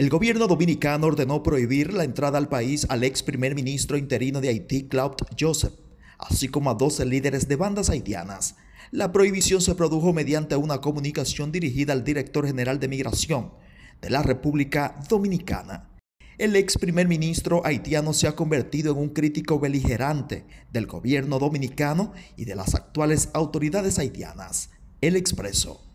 El gobierno dominicano ordenó prohibir la entrada al país al ex primer ministro interino de Haití, Claude Joseph, así como a 12 líderes de bandas haitianas. La prohibición se produjo mediante una comunicación dirigida al director general de Migración de la República Dominicana. El ex primer ministro haitiano se ha convertido en un crítico beligerante del gobierno dominicano y de las actuales autoridades haitianas. El expreso.